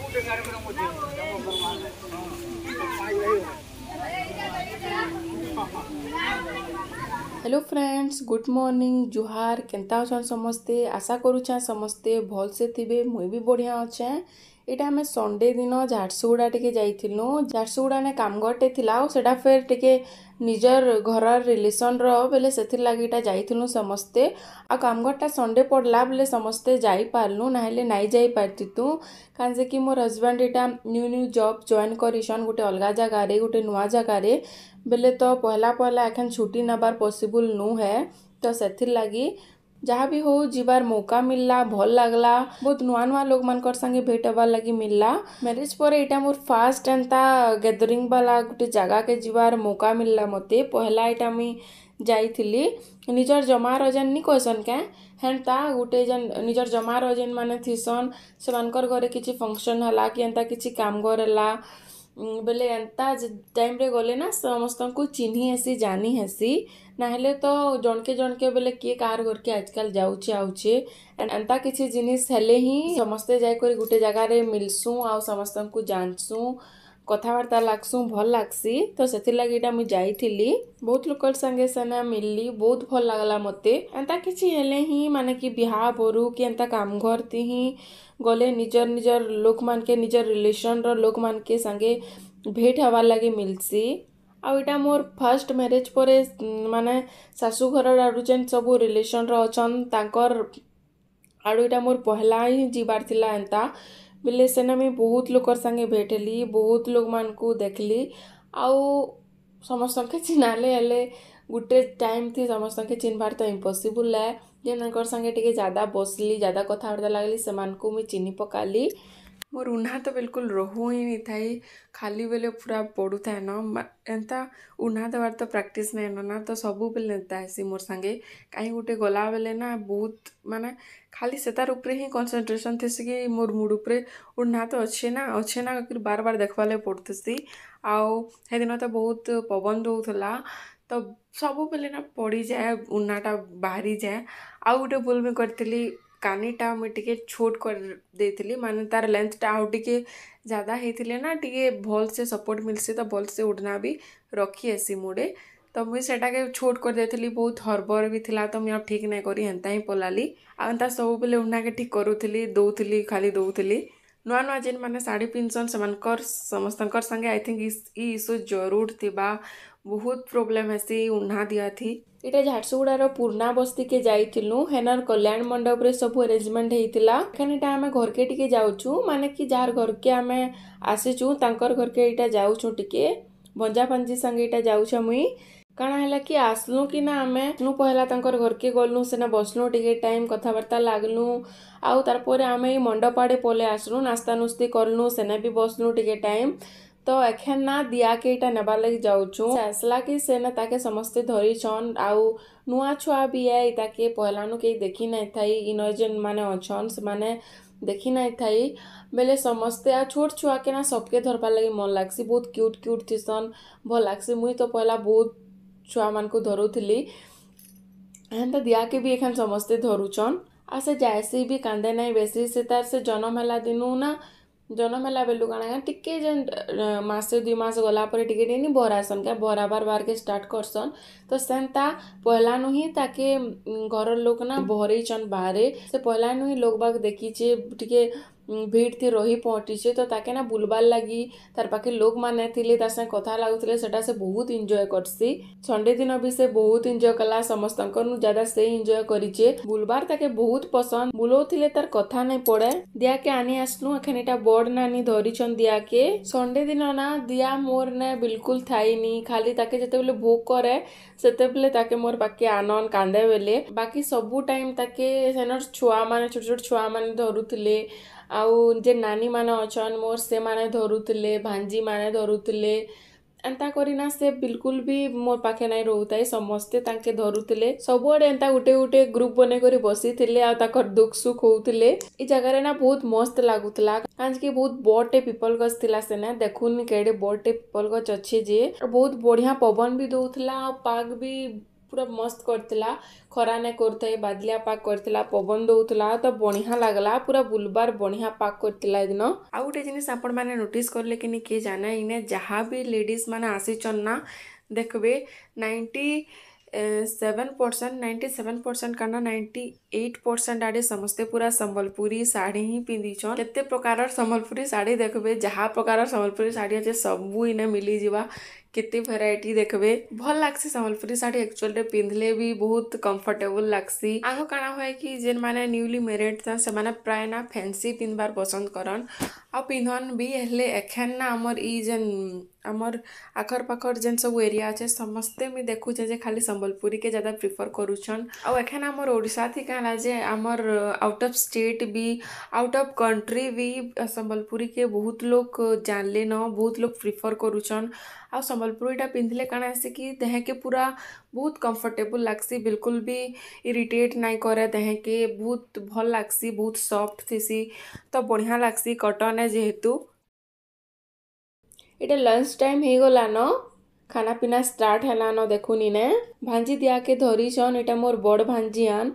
algo hello friends good morning जुहार କେନ୍ତା ଅଛନ୍ ସମସ୍ତେ ଆଶା କରୁଛେଁ ସମସ୍ତେ ଭଲସେ ଥିବେ ମୁଇଁ ବି ବଢ଼ିଆ ଅଛେଁ ଏଇଟା ଆମେ ସଣ୍ଡେ ଦିନ ଝାରସୁଗୁଡ଼ା ଟିକେ ଯାଇଥିଲୁ ଝାରସୁଗୁଡ଼ାନେ କାମଗଡ଼ଟେ ଥିଲା ଆଉ ସେଟା ଫେର୍ ଟିକେ ନିଜର ଘରର ରିଲେସନର ବେଲେ ସେଥିର୍ଲାଗି ଏଇଟା ଯାଇଥିଲୁ ସମସ୍ତେ ଆଉ କାମଗଡ଼ଟା ସଣ୍ଡେ ପଡ଼ଲା ବେଲେ ସମସ୍ତେ ଯାଇପାରିଲୁ ନାହେଲେ ନାଇଁ ଯାଇପାରିଥିତୁ କାଁ ଯେ କି ମୋର ହଜବେଣ୍ଡ ଏଇଟା ନ୍ୟୁ ନ୍ୟୁ ଜବ୍ ଜଏନ୍ କରିଛନ୍ ଗୋଟେ ଅଲଗା ଜାଗାରେ ଗୋଟେ ନୂଆ ଜାଗାରେ ବେଲେ ତ ପହଲା ପହଲା ଏଖେନ୍ ଛୁଟି ନେବାର୍ ପସିବୁଲ୍ ନୁ ହେ ତ ସେଥିର୍ଲାଗି ଯାହା ବି ହଉ ଯିବାର୍ ମୌକା ମିଲ୍ଲା ଭଲ୍ ଲାଗ୍ଲା ବହୁତ୍ ନୂଆ ନୂଆ ଲୋକମାନଙ୍କର ସାଙ୍ଗେ ଭେଟ୍ ହେବାର୍ ଲାଗି ମିଲ୍ଲା ମ୍ୟାରେଜ୍ ପରେ ଇଟା ମୋର ଫାର୍ଷ୍ଟ ଏନ୍ତା ଗ୍ୟାଦରିଂ ବାଲା ଗୁଟେ ଜାଗାକେ ଯିବାର୍ ମୌକା ମିଲ୍ଲା ମୋତେ ପହଲା ଇଟା ମୁଇଁ ଯାଇଥିଲି ନିଜର୍ ଜମାର ଯେନ୍ ନି କହେସନ୍ କେଁ ହେନ୍ତା ଗୁଟେ ଯେନ୍ ନିଜର୍ ଜମାର ଯେନ୍ମାନେ ଥିସନ୍ ସେମାନଙ୍କର ଘରେ କିଛି ଫଙ୍କସନ୍ ହେଲା କି ଏନ୍ତା କିଛି କାମଘର ହେଲା ବୋଲେ ଏନ୍ତା ଟାଇମ୍ରେ ଗଲେ ନା ସମସ୍ତଙ୍କୁ ଚିହ୍ନି ହେସି ଜାନି ହେସି ନାହେଲେ ତ ଜଣକେ ଜଣକେ ବୋଲେ କିଏ କାହାର ଘରକେ ଆଜିକାଲ ଯାଉଛେ ଆଉଛେ ଏନ୍ତା କିଛି ଜିନିଷ ହେଲେ ହିଁ ସମସ୍ତେ ଯାଇକରି ଗୋଟେ ଜାଗାରେ ମିଲସୁଁ ଆଉ ସମସ୍ତଙ୍କୁ ଜାଣସୁଁ कथबार्ता लग्सु भल लग्सी तो से लगे ये मुझे जाइली बहुत लोग संगे सेना मिलली बहुत भल लगला मत एंता किसी मान कि बिहा बोर कि एंता काम घर ती हिं गले निजर निजर लोक मान के निजर रिलेसन रोक मान के संगे भेट हबार लगे मिलसी आईटा मोर फर्स्ट मैरेज पर मान शाशुघर आड़ सब रिलेसन रहा मोर पहला ही जीवार एंता ବେଲେ ସେନେ ମୁଇଁ ବହୁତ ଲୋକର୍ ସାଙ୍ଗେ ଭେଟ୍ ହେଲି ବହୁତ ଲୋକମାନଙ୍କୁ ଦେଖ୍ଲି ଆଉ ସମସ୍ତଙ୍କେ ଚିହ୍ନାଲେ ହେଲେ ଗୁଟେ ଟାଇମ୍ଥି ସମସ୍ତଙ୍କେ ଚିହ୍ନବାର୍ ତ ଇମ୍ପସିବୁଲ୍ ଏ ଯେନ୍ମାନଙ୍କର୍ ସାଙ୍ଗେ ଟିକେ ଜ୍ୟାଦା ବସ୍ଲି ଜ୍ୟାଦା କଥାବାର୍ତ୍ତା ଲାଗ୍ଲି ସେମାନଙ୍କୁ ମୁଇଁ ଚିହ୍ନି ପକାଲି ମୋ ଉହ୍ନା ତ ବିଲକୁଲ ରହୁ ହିଁ ନେଇ ଥାଏ ଖାଲି ବେଲେ ପୁରା ପଡ଼ୁଥାଏ ନ ଏନ୍ତା ଉହ୍ନା ଦେବାର ତ ପ୍ରାକ୍ଟିସ୍ ନାଇଁ ନ ନା ତ ସବୁବେଲେ ଏନ୍ତା ହେସି ମୋର୍ ସାଙ୍ଗେ କାହିଁ ଗୋଟେ ଗଲାବେଲେ ନା ବହୁତ ମାନେ ଖାଲି ସେତାର ଉପରେ ହିଁ କନସେନ୍ଟ୍ରେସନ୍ ଥିସି କି ମୋର୍ ମୁଡ଼ ଉପରେ ଉହ୍ନା ତ ଅଛେ ନା ଅଛେ ନା କରି ବାର ବାର ଦେଖ୍ବା ଲାଗି ପଡ଼ୁଥିସି ଆଉ ସେଦିନ ତ ବହୁତ ପବନ ଦଉଥିଲା ତ ସବୁବେଲେ ନା ପଡ଼ିଯାଏ ଉହ୍ନାଟା ବାହାରିଯାଏ ଆଉ ଗୋଟେ ଭୁଲ ବି କରିଥିଲି कानीटा मुझे छोट कर दे मान तार लेंथटा आगे ज्यादा होते ना टी भल से सपोर्ट मिलसे तो भल से उड़ना भी रखीएसी मुड़े तो मुझे सेटा के छोट कर दे बहुत हरबर भी था तो मुझे ठीक ना कर पलाली आता सब बेले उड़ना के ठीक करूली दौली खाली दौली नुआ नुआ जेन मैंने शाढ़ी पिन्सन से समस्त संगे आई थिंक इश्यू जरूर थी ବହୁତ ପ୍ରୋବ୍ଲେମ୍ ଆସି ଉହ୍ନାଦିଆଥି ଏଇଟା ଝାରସୁଗୁଡ଼ାର ପୁରୁଣା ବସ୍ତିକେ ଯାଇଥିଲୁ ହେନର୍ କଲ୍ୟାଣ ମଣ୍ଡପରେ ସବୁ ଆରେଞ୍ଜମେଣ୍ଟ ହେଇଥିଲା ଏଖାନେଟା ଆମେ ଘରକେ ଟିକେ ଯାଉଛୁ ମାନେ କି ଯାହାର ଘରକେ ଆମେ ଆସିଛୁ ତାଙ୍କର ଘରକେ ଏଇଟା ଯାଉଛୁ ଟିକେ ଭଞ୍ଜାପାଞ୍ଜି ସାଙ୍ଗେ ଏଇଟା ଯାଉଛୁ ମୁଇଁ କାଣା ହେଲା କି ଆସଲୁ କି ନା ଆମେ ନୁ ପହେଲା ତାଙ୍କର ଘରକେ ଗଲୁ ସେନା ବସଲୁ ଟିକେ ଟାଇମ୍ କଥାବାର୍ତ୍ତା ଲାଗଲୁ ଆଉ ତାର୍ ପରେ ଆମେ ଏଇ ମଣ୍ଡପ ଆଡ଼େ ପଲେଇ ଆସଲୁ ନାସ୍ତା ନୁସ୍ତି କଲୁ ସେନା ବି ବସଲୁ ଟିକେ ଟାଇମ୍ तो एखे ना दिया के इटा नबार लगी जाऊ फैसला कि से ना ताके समस्ते धरी छन आउ नुआ छुआ भी है पहला पहलानु के देखी नहीं थाई इनोजन माने अछन से माने देखी नहीं थाई बेले समस्ते आ छोट छुआ के ना सबके धरबार लगी मन लगसी बहुत क्यूट क्यूट थीसन भल लगसी मुई तो पहला बहुत छुआ मान को धरू थी एंता दिया के भी एखन समस्ते धरुछन आ से जायसी भी कांदे नहीं बेसी से तार से जन्म है दिनु ना ଜନମେଲା ବେଲୁ କାଣା କାଁ ଟିକେ ଯେନ୍ ମାସେ ଦୁଇ ମାସ ଗଲା ପରେ ଟିକେ ଟିକେ ନି ବହରାସନ୍ କାଁ ବହରାବାର ବାର୍କେ ଷ୍ଟାର୍ଟ କରସନ୍ ତ ସେନ୍ତା ପହଲା ନୁହିଁ ତାକେ ଘରର ଲୋକ ନା ବହରେଇଛନ୍ ବାହାରେ ସେ ପହଲା ନୁହିଁ ଲୋକବାକ ଦେଖିଛେ ଟିକେ ଭିଡ଼ଥି ରହି ପହଞ୍ଚିଛେ ତ ତାକେ ନା ବୁଲବାର୍ ଲାଗି ତାର୍ ପାଖେ ଲୋକମାନେ ଥିଲେ ତାର୍ ସାଙ୍ଗେ କଥା ଲାଗୁଥିଲେ ସେଟା ସେ ବହୁତ ଇନ୍ଜୟ କର୍ସି ସଣ୍ଡେ ଦିନ ବି ସେ ବହୁତ ଇନ୍ଜୟ କଲା ସମସ୍ତଙ୍କରନୁ ଜ୍ୟାଦା ସେ ଇନ୍ଜୟ କରିଛେ ବୁଲବାର୍ ତାକେ ବହୁତ ପସନ୍ଦ ବୁଲଉଥିଲେ ତାର କଥା ନାଇଁ ପଡ଼େ ଦିଆକେ ଆନି ଆସଲୁ ଏଖେନ ଏଟା ବଡ଼ ନାନି ଧରିଛନ୍ ଦିଆକେ ସଣ୍ଡେ ଦିନ ନା ଦିଆ ମୋର ନେ ବିଲକୁଲ ଥାଇନି ଖାଲି ତାକେ ଯେତେବେଳେ ଭୋଗ କରେ ସେତେବେଳେ ତାକେ ମୋର ପାଖେ ଆନନ୍ କାନ୍ଦେ ବେଲେ ବାକି ସବୁ ଟାଇମ୍ ତାକେ ସେନର ଛୁଆମାନେ ଛୋଟ ଛୋଟ ଛୁଆମାନେ ଧରୁଥିଲେ ଆଉ ଯେନ୍ ନାନୀମାନେ ଅଛନ୍ ମୋର୍ ସେମାନେ ଧରୁଥିଲେ ଭାଞ୍ଜିମାନେ ଧରୁଥିଲେ ଏନ୍ତା କରିନା ସେ ବିଲକୁଲ ବି ମୋର୍ ପାଖେ ନାଇଁ ରହୁଥାଏ ସମସ୍ତେ ତାଙ୍କେ ଧରୁଥିଲେ ସବୁଆଡ଼େ ଏନ୍ତା ଗୁଟେ ଗୁଟେ ଗ୍ରୁପ୍ ବନେଇକରି ବସିଥିଲେ ଆଉ ତାଙ୍କର ଦୁଃଖ ସୁଖ ହଉଥିଲେ ଇ ଜାଗାରେ ନା ବହୁତ ମସ୍ତ ଲାଗୁଥିଲା କାହିଁକି ବହୁତ ବଡ଼ଟେ ପିପଲ ଗଛ ଥିଲା ସେନେ ଦେଖୁନି କେଡ଼େ ବଡ଼ଟେ ପିପଲ ଗଛ ଅଛି ଯେ ବହୁତ ବଢ଼ିଆ ପବନ ବି ଦଉଥିଲା ଆଉ ପାର୍କ ବି पूरा मस्त करा खरा ने करें बादलिया पाक कर पवन दौला तो बढ़िया लगला पूरा बुलबार बढ़िया पाक कर दिन आउ गोटे जिनिस आपने नोटिस कर ले किए जाना इन्हें जहाँ भी लेडीज मैंने आसीचन ना देखे ninety seven percent ninety seven percent कहना नाइंटी एट परसेंट आड़े समस्ते पूरा सम्बलपुरी शाढ़ी ही पिंधिचन केते प्रकार सम्बलपुरी शाढ़ी देखे जहाँ प्रकार सम्बलपुरी शाढ़ी अच्छे सब इन्हें मिली जावा कितनी भेरइटी देखे भल लगसी समलपुरी शाढ़ी एक्चुअल पिंधले भी बहुत कंफर्टेबल लगसी आग कण हुए कि जेन मैंने न्यूली था से प्राय ना फैंसी पिंधवार पसंद करन आ पिंधन भी हेल्ले एखेन ना आमर येन आमर आखर पाखर जेन सब एरिया अच्छे समस्ते मुझे देखुचे जे खाली संबलपुरी के ज्यादा प्रिफर करुचन आउ एखेन आमर ओडिशा थी कहना जे आमर आउट ऑफ स्टेट भी आउट ऑफ कंट्री भी संबलपुरी के बहुत लोग जानले न बहुत लोग प्रिफर करुचन आउ जगलपुर यहाँ कण काण आसेकि देहके पूरा बहुत कम्फर्टेबुल लग्सी बिलकुल भी इरिटेट नाई करे देहके बहुत भल लग्सी बहुत सफ्ट थीसी तो बढ़िया लग्सी कटन है जेहेतु ये लंच टाइम हो गलान खाना पिना स्टार्ट हेलान देखुनी ने भांजी दिया धरीछन इटा मोर बड़ भांजियान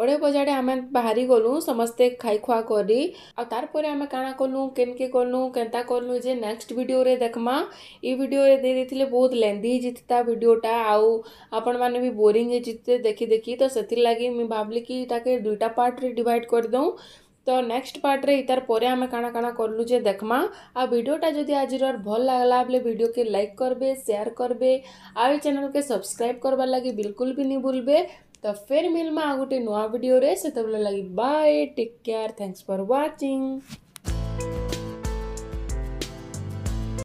ଅଢ଼େଇ ବଜାଡ଼େ ଆମେ ବାହାରି ଗଲୁ ସମସ୍ତେ ଖାଇଖୁଆ କରି ଆଉ ତାର୍ପରେ ଆମେ କାଣା କଲୁ କେନ୍କେ କଲୁ କେନ୍ତା କଲୁ ଯେ ନେକ୍ସଟ ଭିଡ଼ିଓରେ ଦେଖ୍ମା ଇ ଭିଡ଼ିଓରେ ଦେଇ ଦେଇଥିଲେ ବହୁତ ଲେନ୍ଦି ହେଇଯାଇଥିଲା ଭିଡ଼ିଓଟା ଆଉ ଆପଣମାନେ ବି ବୋରିଂ ହେଇଯାଇଥିଲେ ଦେଖି ଦେଖି ତ ସେଥିର୍ଲାଗି ମୁଇଁ ଭାବିଲି କି ଇଟାକେ ଦୁଇଟା ପାର୍ଟରେ ଡିଭାଇଡ଼ କରିଦେଉଁ ତ ନେକ୍ସଟ ପାର୍ଟରେ ଇତାର ପରେ ଆମେ କାଣା କାଣା କଲୁ ଯେ ଦେଖ୍ମା ଆଉ ଭିଡ଼ିଓଟା ଯଦି ଆଜିର ଭଲ୍ ଲାଗ୍ଲା ବେଲେ ଭିଡ଼ିଓକେ ଲାଇକ୍ କରବେ ସେୟାର କରବେ ଆଉ ଏଇ ଚ୍ୟାନେଲ୍କେ ସବସ୍କ୍ରାଇବ୍ କରବାର୍ ଲାଗି ବିଲକୁଲ ବି ନି ଭୁଲବେ तो फिर मिलमा आ गोटे नुआ भिडे से लगी bye take care thanks for watching